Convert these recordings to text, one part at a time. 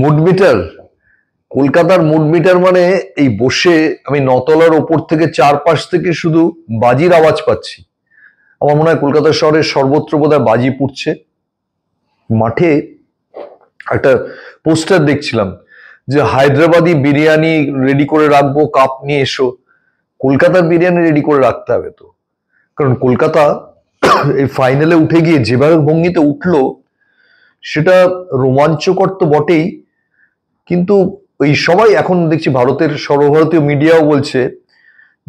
mood meter কলকাতার mood meter মানে এই বসে আমি নতলার ওপর থেকে চারপাশ থেকে শুধু বাজির আওয়াজ পাচ্ছি আমার মনে হয় কলকাতা শহরের সর্বত্র বোধহয় বাজি পুড়ছে মাঠে একটা পোস্টার দেখছিলাম যে হায়দ্রাবাদি বিরিয়ানি রেডি করে রাখবো কাপ নিয়ে এসো কলকাতার বিরিয়ানি রেডি করে রাখতে হবে তো কারণ কলকাতা এই ফাইনালে উঠে গিয়ে যেভাবে ভঙ্গিতে উঠলো সেটা রোমাঞ্চকর তো বটেই কিন্তু ওই সবাই এখন দেখছি ভারতের সর্বভারতীয় মিডিয়াও বলছে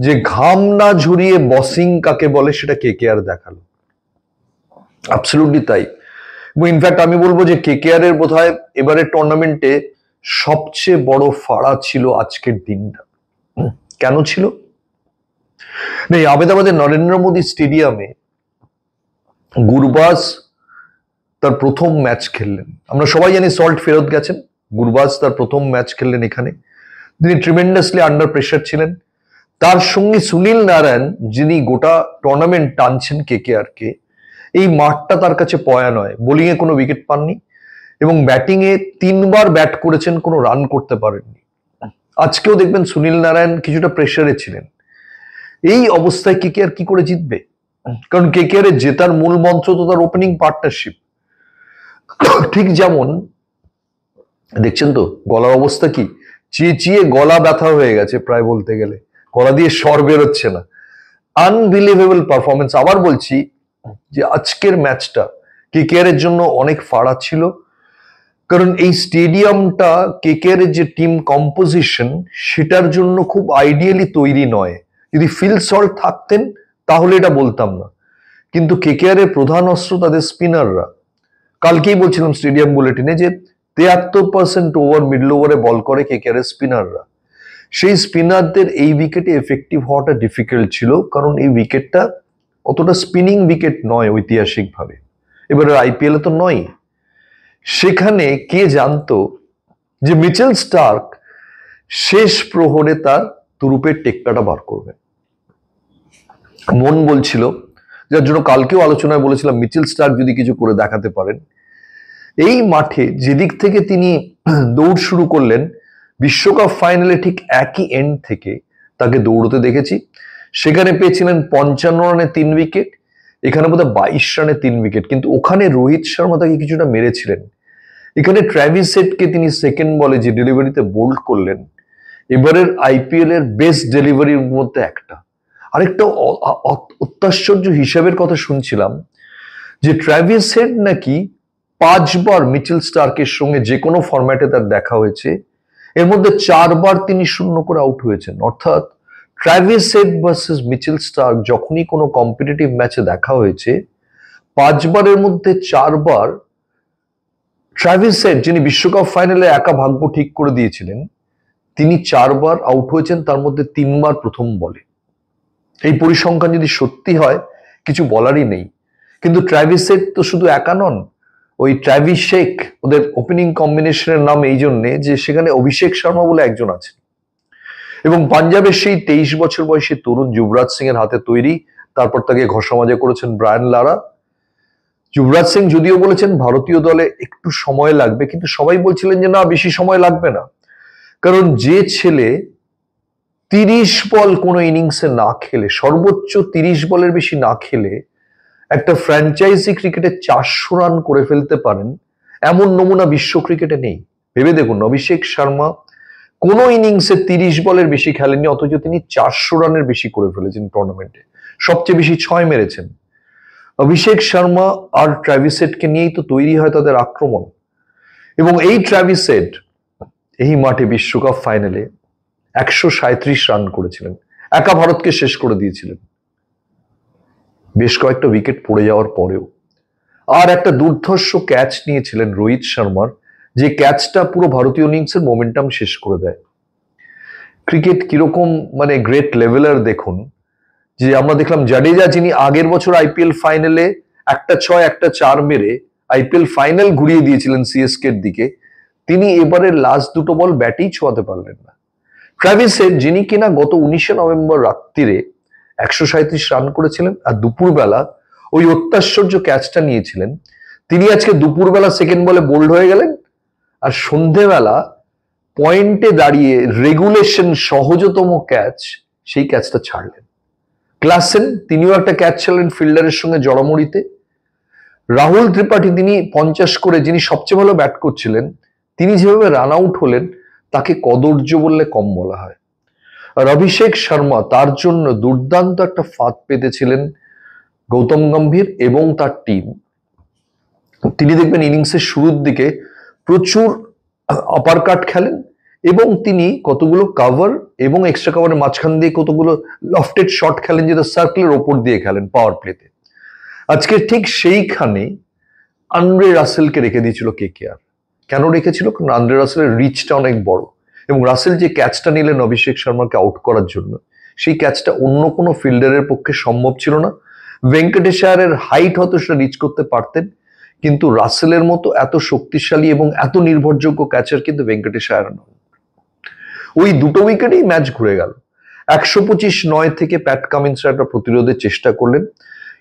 যে ঘাম না ঝরিয়ে বসিং কাকে বলে সেটা কে কে আর দেখালো অ্যাবসলুটলি তাই এবং ইনফ্যাক্ট আমি বলবো যে কে কে আর এর বোধ হয় এবারের টুর্নামেন্টে সবচেয়ে বড় ফাড়া ছিল আজকের দিনটা কেন ছিল নেই আহমেদাবাদের নরেন্দ্র মোদী স্টেডিয়ামে গুরবাস তার প্রথম ম্যাচ খেললেন আমরা সবাই জানি সল্ট ফেরত গেছেন গুরবাজ তার প্রথম ম্যাচ খেললেন এখানে তিনি ট্রিমেন্ডাসলি আন্ডার প্রেশার ছিলেন তার সঙ্গে সুনীল নারায়ণ যিনি গোটা টুর্নামেন্ট টানছেন কে কে আর কে এই মাঠটা তার কাছে পয়া নয় বোলিংয়ে কোনো উইকেট পাননি এবং ব্যাটিংয়ে তিনবার ব্যাট করেছেন কোনো রান করতে পারেননি আজকেও দেখবেন সুনীল নারায়ণ কিছুটা প্রেশারে ছিলেন এই অবস্থায় কে কে আর কি করে জিতবে কারণ কে কে আর জেতার মূল মন্ত্র তো তার ওপেনিং পার্টনারশিপ ঠিক যেমন দেখছেন তো গলার অবস্থা কি চিয়ে গলা ব্যথা হয়ে গেছে প্রায় বলতে গেলে গলা দিয়ে স্বর বেরোচ্ছে না আনবিলিভেবল পারফরমেন্স আবার বলছি যে আজকের ম্যাচটা কেকেআরের জন্য অনেক ফাড়া ছিল কারণ এই স্টেডিয়ামটা এর যে টিম কম্পোজিশন সেটার জন্য খুব আইডিয়ালি তৈরি নয় যদি ফিল সল থাকতেন তাহলে এটা বলতাম না কিন্তু কেকেআরের প্রধান অস্ত্র তাদের স্পিনাররা কালকেই বলছিলাম স্টেডিয়াম বুলেটিনে যে তেয়াত্তর পার্সেন্ট ওভার মিডল ওভারে বল করে কে কেয়ারের স্পিনাররা সেই স্পিনারদের এই উইকেটে এফেক্টিভ হওয়াটা ডিফিকাল্ট ছিল কারণ এই উইকেটটা অতটা স্পিনিং উইকেট নয় ঐতিহাসিকভাবে এবারে আইপিএলে তো নয় সেখানে কে জানতো যে মিচেল স্টার্ক শেষ প্রহরে তার তুরুপের টেক্কাটা বার করবে মন বলছিল যার জন্য কালকেও আলোচনায় বলেছিলাম মিচেল স্টার যদি কিছু করে দেখাতে পারেন এই মাঠে যেদিক থেকে তিনি দৌড় শুরু করলেন বিশ্বকাপ ফাইনালে ঠিক একই এন্ড থেকে তাকে দৌড়তে দেখেছি সেখানে পেয়েছিলেন পঞ্চান্ন রানে তিন উইকেট এখানে বোধহয় বাইশ রানে তিন উইকেট কিন্তু ওখানে রোহিত শর্মা তাকে কিছুটা মেরেছিলেন এখানে ট্র্যাভি সেটকে তিনি সেকেন্ড বলে যে ডেলিভারিতে বোল্ড করলেন এবারের আইপিএল এর বেস্ট ডেলিভারির মধ্যে একটা আরেকটা অত্যাশ্চর্য হিসাবের কথা শুনছিলাম যে ট্র্যাভিস হেড নাকি পাঁচবার মিচেল স্টার্কের সঙ্গে যে কোনো ফর্ম্যাটে তার দেখা হয়েছে এর মধ্যে চারবার তিনি শূন্য করে আউট হয়েছেন অর্থাৎ Travis Head versus Mitchell Starc যখনই কোনো কম্পিটিটিভ ম্যাচে দেখা হয়েছে পাঁচবারের মধ্যে চারবার ট্র্যাভিস হেড যিনি বিশ্বকাপ ফাইনালে একা ভাগ্য ঠিক করে দিয়েছিলেন তিনি চারবার আউট হয়েছেন তার মধ্যে তিনবার প্রথম বলে এই পরিসংখ্যান যদি সত্যি হয় কিছু বলারই নেই কিন্তু ট্র্যাভিসের তো শুধু একা নন ওই ট্র্যাভি শেখ ওদের ওপেনিং কম্বিনেশনের নাম এই জন্যে যে সেখানে অভিষেক শর্মা বলে একজন আছেন এবং পাঞ্জাবের সেই তেইশ বছর বয়সী তরুণ যুবরাজ সিং এর হাতে তৈরি তারপর তাকে ঘষামাজে করেছেন ব্রায়ান লারা যুবরাজ সিং যদিও বলেছেন ভারতীয় দলে একটু সময় লাগবে কিন্তু সবাই বলছিলেন যে না বেশি সময় লাগবে না কারণ যে ছেলে তিরিশ বল কোনো ইনিংসে না খেলে সর্বোচ্চ তিরিশ বলের বেশি না খেলে একটা ফ্র্যাঞ্চাইজি ক্রিকেটে চারশো রান করে ফেলতে পারেন এমন নমুনা বিশ্ব ক্রিকেটে নেই ভেবে দেখুন অভিষেক শর্মা কোনো ইনিংসে তিরিশ বলের বেশি খেলেননি অথচ তিনি চারশো রানের বেশি করে ফেলেছেন টুর্নামেন্টে সবচেয়ে বেশি ছয় মেরেছেন অভিষেক শর্মা আর ট্র্যাভিসেটকে নিয়েই তো তৈরি হয় তাদের আক্রমণ এবং এই ট্র্যাভিসেট এই মাঠে বিশ্বকাপ ফাইনালে একশো সাঁত্রিশ রান করেছিলেন একা ভারতকে শেষ করে দিয়েছিলেন বেশ কয়েকটা উইকেট পড়ে যাওয়ার পরেও আর একটা দুর্ধর্ষ ক্যাচ নিয়েছিলেন রোহিত শর্মার যে ক্যাচটা পুরো ভারতীয় ইনিংসের মোমেন্টাম শেষ করে দেয় ক্রিকেট কিরকম মানে গ্রেট লেভেলার দেখুন যে আমরা দেখলাম জাডেজা যিনি আগের বছর আইপিএল ফাইনালে একটা ছয় একটা চার মেরে আইপিএল ফাইনাল ঘুরিয়ে দিয়েছিলেন সিএসকে দিকে তিনি এবারের লাস্ট দুটো বল ব্যাটেই ছোঁয়াতে পারলেন না ক্রাভিসের যিনি কিনা গত উনিশে নভেম্বর রাত্রিরে একশো সাঁত্রিশ রান করেছিলেন আর দুপুরবেলা ওই অত্যাশ্চর্য ক্যাচটা নিয়েছিলেন তিনি আজকে দুপুরবেলা সেকেন্ড বলে বোল্ড হয়ে গেলেন আর সন্ধেবেলা পয়েন্টে দাঁড়িয়ে রেগুলেশন সহজতম ক্যাচ সেই ক্যাচটা ছাড়লেন ক্লাসেন তিনিও একটা ক্যাচ ছিলেন ফিল্ডারের সঙ্গে জড়মড়িতে রাহুল ত্রিপাঠী তিনি পঞ্চাশ করে যিনি সবচেয়ে ভালো ব্যাট করছিলেন তিনি যেভাবে রান আউট হলেন তাকে কদর্য বললে কম বলা হয় আর অভিষেক শর্মা তার জন্য দুর্দান্ত একটা ফাঁদ পেতেছিলেন গৌতম গম্ভীর এবং তার টিম তিনি দেখবেন ইনিংসের শুরুর দিকে প্রচুর আপার কাট খেলেন এবং তিনি কতগুলো কাভার এবং এক্সট্রা কাভারের মাঝখান দিয়ে কতগুলো লফটেড শট খেলেন যেটা সার্কেলের ওপর দিয়ে খেলেন পাওয়ার প্লেতে আজকে ঠিক সেইখানে আন্ড্রে রাসেলকে রেখে দিয়েছিল কে কে আর কেন রেখেছিল কারণ আন্দ্রে রাসেলের রিচটা অনেক বড় এবং রাসেল যে ক্যাচটা নিলেন অভিষেক শর্মাকে আউট করার জন্য সেই ক্যাচটা অন্য কোনো ফিল্ডারের পক্ষে সম্ভব ছিল না ভেঙ্কটেশ্বরের হাইট হয়তো সেটা রিচ করতে পারতেন কিন্তু রাসেলের মতো এত শক্তিশালী এবং এত নির্ভরযোগ্য ক্যাচার কিন্তু ভেঙ্কটেশ্বর নয় ওই দুটো উইকেটেই ম্যাচ ঘুরে গেল একশো পঁচিশ নয় থেকে প্যাট কামিন্সরা একটা প্রতিরোধের চেষ্টা করলেন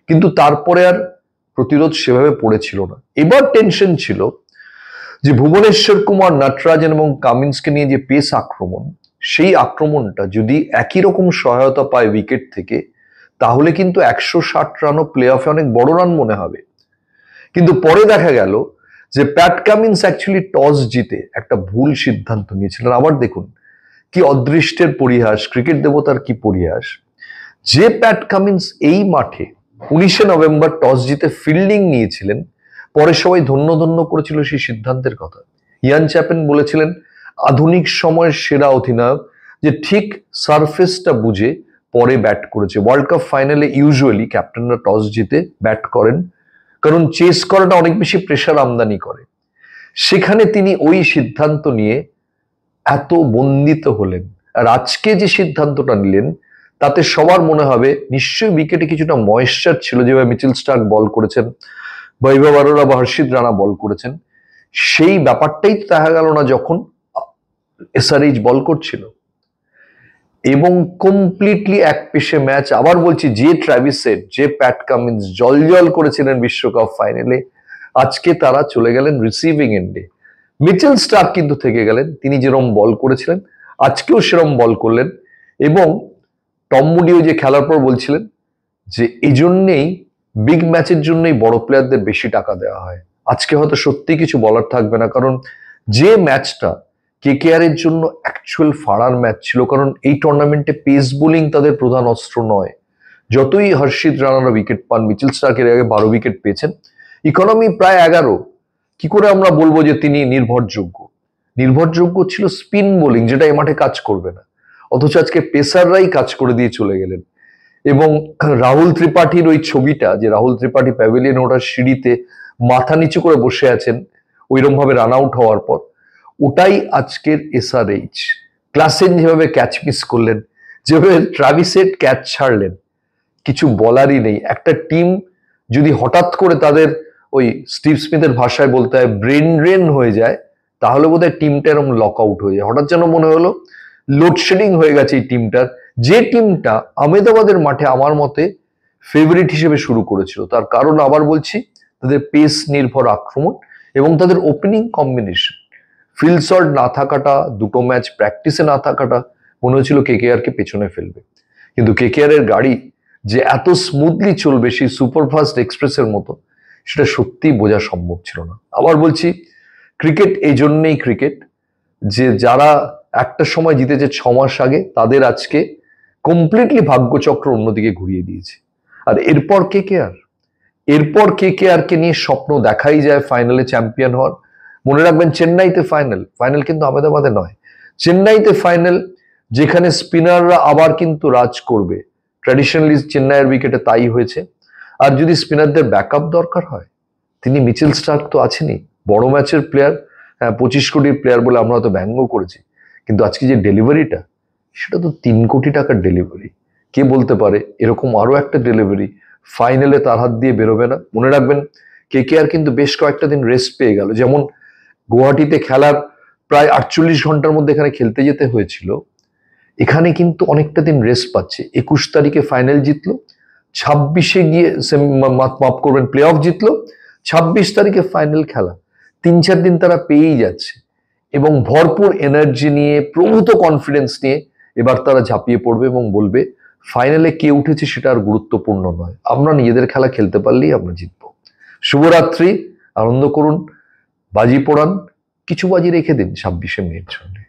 কিন্তু তারপরে আর প্রতিরোধ সেভাবে পড়েছিল না এবার টেনশন ছিল যে ভুবনেশ্বর কুমার নটরাজন এবং কামিন্সকে নিয়ে যে পেস আক্রমণ সেই আক্রমণটা যদি একই রকম সহায়তা পায় উইকেট থেকে তাহলে কিন্তু একশো ষাট রানও প্লে অফে অনেক বড় রান মনে হবে কিন্তু পরে দেখা গেল যে প্যাট কামিন্স অ্যাকচুয়ালি টস জিতে একটা ভুল সিদ্ধান্ত নিয়েছিলেন আবার দেখুন কি অদৃষ্টের পরিহাস ক্রিকেট দেবতার কি পরিহাস যে প্যাট কামিন্স এই মাঠে উনিশে নভেম্বর টস জিতে ফিল্ডিং নিয়েছিলেন পরে সবাই ধন্য ধন্য করেছিল সেই সিদ্ধান্তের কথা ইয়ান চ্যাপেন বলেছিলেন আধুনিক সময়ের সেরা অধিনায়ক যে ঠিক সারফেসটা বুঝে পরে ব্যাট করেছে ওয়ার্ল্ড কাপ ফাইনালে ইউজুয়ালি ক্যাপ্টেনরা টস জিতে ব্যাট করেন কারণ চেস করাটা অনেক বেশি প্রেশার আমদানি করে সেখানে তিনি ওই সিদ্ধান্ত নিয়ে এত বন্দিত হলেন আর আজকে যে সিদ্ধান্তটা নিলেন তাতে সবার মনে হবে নিশ্চয়ই উইকেটে কিছুটা ময়েশ্চার ছিল যেভাবে মিচেল স্টার্ক বল করেছেন বৈভব আরোরা বা রানা বল করেছেন সেই ব্যাপারটাই তো দেখা গেল না যখন এসআরএইচ বল করছিল এবং কমপ্লিটলি এক পেশে ম্যাচ আবার বলছি যে ট্র্যাভিসেট যে প্যাট কামিন্স জল জল করেছিলেন বিশ্বকাপ ফাইনালে আজকে তারা চলে গেলেন রিসিভিং এন্ডে মিচেল স্টার কিন্তু থেকে গেলেন তিনি যেরম বল করেছিলেন আজকেও সেরম বল করলেন এবং মুডিও যে খেলার পর বলছিলেন যে এই জন্যেই বিগ ম্যাচের জন্যই বড় প্লেয়ারদের বেশি টাকা দেওয়া হয় আজকে হয়তো সত্যি কিছু বলার থাকবে না কারণ যে ম্যাচটা আর এর জন্য অ্যাকচুয়াল ফাড়ার ম্যাচ ছিল কারণ এই টুর্নামেন্টে পেস বোলিং তাদের প্রধান অস্ত্র নয় যতই হর্ষিত রানারা উইকেট পান মিচিল স্টার্কের আগে বারো উইকেট পেয়েছেন ইকোনমি প্রায় এগারো কি করে আমরা বলবো যে তিনি নির্ভরযোগ্য নির্ভরযোগ্য ছিল স্পিন বোলিং যেটা এ মাঠে কাজ করবে না অথচ আজকে পেসাররাই কাজ করে দিয়ে চলে গেলেন এবং রাহুল ত্রিপাঠীর ওই ছবিটা যে রাহুল ত্রিপাঠী প্যাভিলিয়ন ওটার সিঁড়িতে মাথা নিচু করে বসে আছেন ওইরমভাবে রান আউট হওয়ার পর ওটাই আজকের এসআরএইচ ক্লাসেন যেভাবে ক্যাচ মিস করলেন যেভাবে ট্রাভিসেট ক্যাচ ছাড়লেন কিছু বলারই নেই একটা টিম যদি হঠাৎ করে তাদের ওই স্টিভ স্মিথের ভাষায় বলতে হয় ব্রেন ড্রেন হয়ে যায় তাহলে বোধহয় টিমটা এরকম লক আউট হয়ে যায় হঠাৎ যেন মনে হলো লোডশেডিং হয়ে গেছে এই টিমটার যে টিমটা আমেদাবাদের মাঠে আমার মতে ফেভারিট হিসেবে শুরু করেছিল তার কারণ আবার বলছি তাদের পেস নির্ভর আক্রমণ এবং তাদের ওপেনিং কম্বিনেশন ফিল্ড না থাকাটা দুটো ম্যাচ প্র্যাকটিসে না থাকাটা মনে হয়েছিল কে কে পেছনে ফেলবে কিন্তু কে এর গাড়ি যে এত স্মুথলি চলবে সেই সুপারফাস্ট এক্সপ্রেসের মতো সেটা সত্যিই বোঝা সম্ভব ছিল না আবার বলছি ক্রিকেট এই জন্যেই ক্রিকেট যে যারা একটা সময় জিতেছে ছ মাস আগে তাদের আজকে কমপ্লিটলি ভাগ্যচক্র অন্যদিকে ঘুরিয়ে দিয়েছে আর এরপর কে কে আর এরপর কে কে আরকে নিয়ে স্বপ্ন দেখাই যায় ফাইনালে চ্যাম্পিয়ন হওয়ার মনে রাখবেন চেন্নাইতে ফাইনাল ফাইনাল কিন্তু আহমেদাবাদে নয় চেন্নাইতে ফাইনাল যেখানে স্পিনাররা আবার কিন্তু রাজ করবে ট্র্যাডিশনালি চেন্নাইয়ের উইকেটে তাই হয়েছে আর যদি স্পিনারদের ব্যাকআপ দরকার হয় তিনি মিচেল স্টার্ক তো আছেনই বড় ম্যাচের প্লেয়ার হ্যাঁ পঁচিশ কোটির প্লেয়ার বলে আমরা তো ব্যঙ্গ করেছি কিন্তু আজকে যে ডেলিভারিটা সেটা তো তিন কোটি টাকার ডেলিভারি কে বলতে পারে এরকম আরও একটা ডেলিভারি ফাইনালে তার হাত দিয়ে বেরোবে না মনে রাখবেন কে কে আর কিন্তু বেশ কয়েকটা দিন রেস্ট পেয়ে গেল যেমন গুয়াহাটিতে খেলার প্রায় আটচল্লিশ ঘন্টার মধ্যে এখানে খেলতে যেতে হয়েছিল এখানে কিন্তু অনেকটা দিন রেস্ট পাচ্ছে একুশ তারিখে ফাইনাল জিতলো ছাব্বিশে গিয়ে মাপ করবেন প্লে অফ জিতলো ছাব্বিশ তারিখে ফাইনাল খেলা তিন চার দিন তারা পেয়েই যাচ্ছে এবং ভরপুর এনার্জি নিয়ে প্রভূত কনফিডেন্স নিয়ে এবার তারা ঝাঁপিয়ে পড়বে এবং বলবে ফাইনালে কে উঠেছে সেটা আর গুরুত্বপূর্ণ নয় আমরা নিজেদের খেলা খেলতে পারলেই আমরা জিতব শুভরাত্রি আনন্দ করুন বাজি পোড়ান কিছু বাজি রেখে দিন ছাব্বিশে মেয়ের জন্য